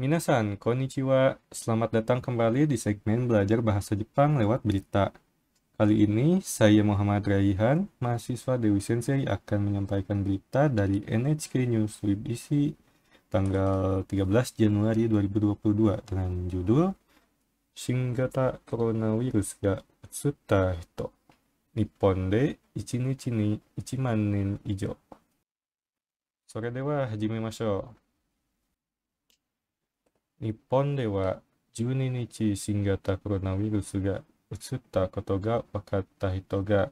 Minasan, konnichiwa. Selamat datang kembali di segmen belajar bahasa Jepang lewat berita. Kali ini, saya Muhammad Raihan, mahasiswa Dewi Sensei akan menyampaikan berita dari NHK News Web isi tanggal 13 Januari 2022 dengan judul Shingata Coronavirus ga Atsuta Hito Nippon de Ichinichi ni Sore dewa, ijo. それでは始めましょう。日本では12日新型コロナウイルスがうつったことが分かった人が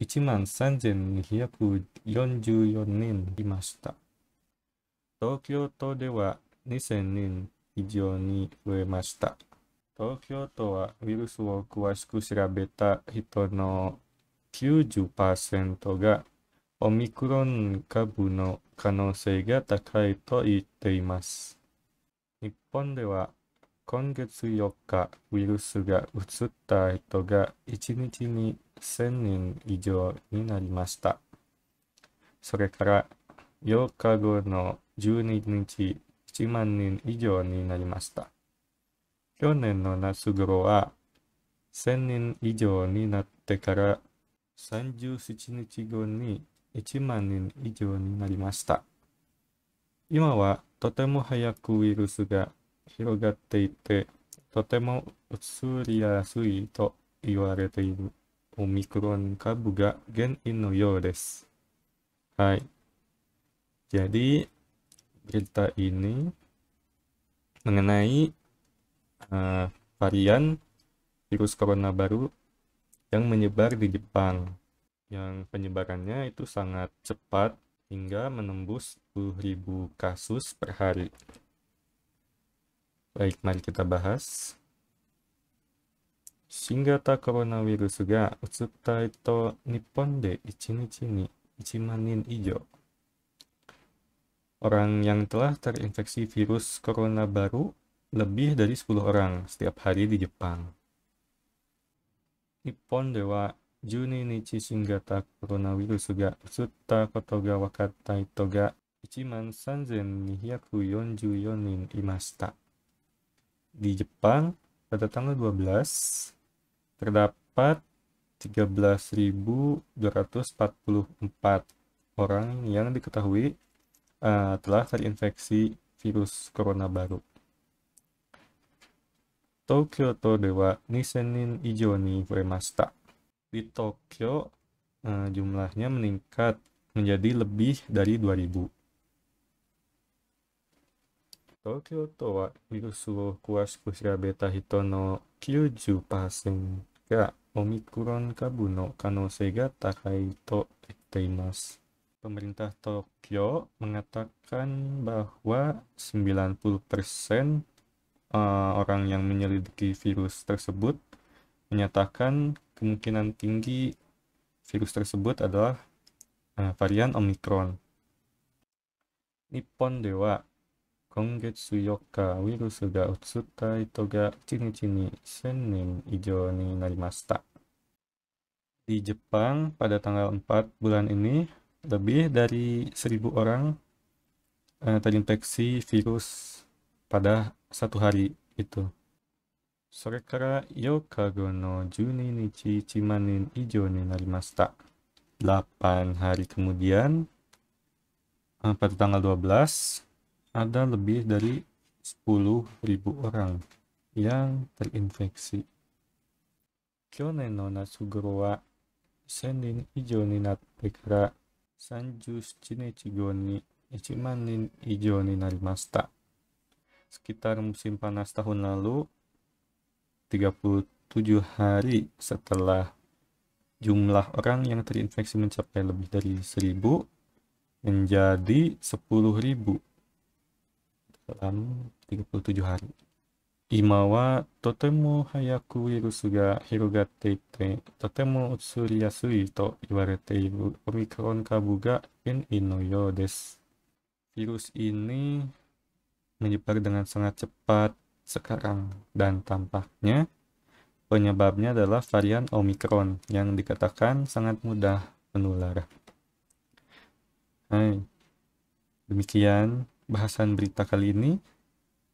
1万3244人いました。東京都では2000人以上に増えました。東京都はウイルスを詳しく調べた人の90%がオミクロン株の可能性が高いと言っています。日本では今月4日、ウイルスが移った人が1日に1000人以上になりました。それから8日後の12日、1万人以上になりました。去年の夏頃は1000人以上になってから37日後に1万人以上になりました。今はとても早くウイルスが広がっていて、とてもうつりやすいと言われているオミクロン株が原因のようです。はい。Jadi, berita ini mengenai uh, varian virus corona baru yang menyebar di Jepang. Yang penyebarannya itu sangat cepat hingga menembus 10.000 kasus per hari. Baik, mari kita bahas. nippon coronavirus 新型コロナウイルスがうつった人日本で1日に1 Orang yang telah terinfeksi virus corona baru lebih dari 10 orang setiap hari di Jepang. Nippon Dewa Juni 10に地震型コロナウイルスが移ったことが分かった人が yonju yonin imasta di Jepang, pada tanggal 12, terdapat 13.244 orang yang diketahui uh, telah terinfeksi virus corona baru. Tokyo ijo ni 人以上に増えました di Tokyo uh, jumlahnya meningkat menjadi lebih dari 2.000. Tokyo ga Omikron takai to 2000東京都はウイルスを詳しく調べた人の pemerintah Tokyo mengatakan bahwa 90% eh, orang yang menyelidiki virus tersebut menyatakan kemungkinan tinggi virus tersebut adalah uh, varian Omicron. Nippon dewa Kongetsu yoka virus ga utsuta ito ga chinichi ni senin ijo ni narimasta. Di Jepang pada tanggal 4 bulan ini lebih dari 1000 orang uh, terinfeksi virus pada satu hari itu. それから8日後の12日チマネン ijo hari kemudian eh, pada tanggal 12 ada lebih dari 10.000 orang yang terinfeksi. Kyone no natsuguro wa senin ijo ni natte kara sanjushi nichi go ni ichiman nin ijo ni narimashita. Sekitar musim panas tahun lalu, 37 hari setelah jumlah orang yang terinfeksi mencapai lebih dari 1000 menjadi 10.000 dalam 37 hari. Imawa totemo hayaku virus ga hirogate ite totemo utsuri yasui to iwarete iru omikron kabu ga en yo desu. Virus ini menyebar dengan sangat cepat sekarang dan tampaknya penyebabnya adalah varian Omicron yang dikatakan sangat mudah menular. Hai. Demikian bahasan berita kali ini.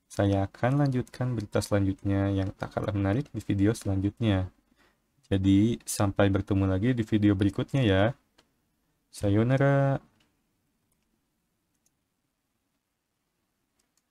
Saya akan lanjutkan berita selanjutnya yang tak kalah menarik di video selanjutnya. Jadi, sampai bertemu lagi di video berikutnya ya. Sayonara.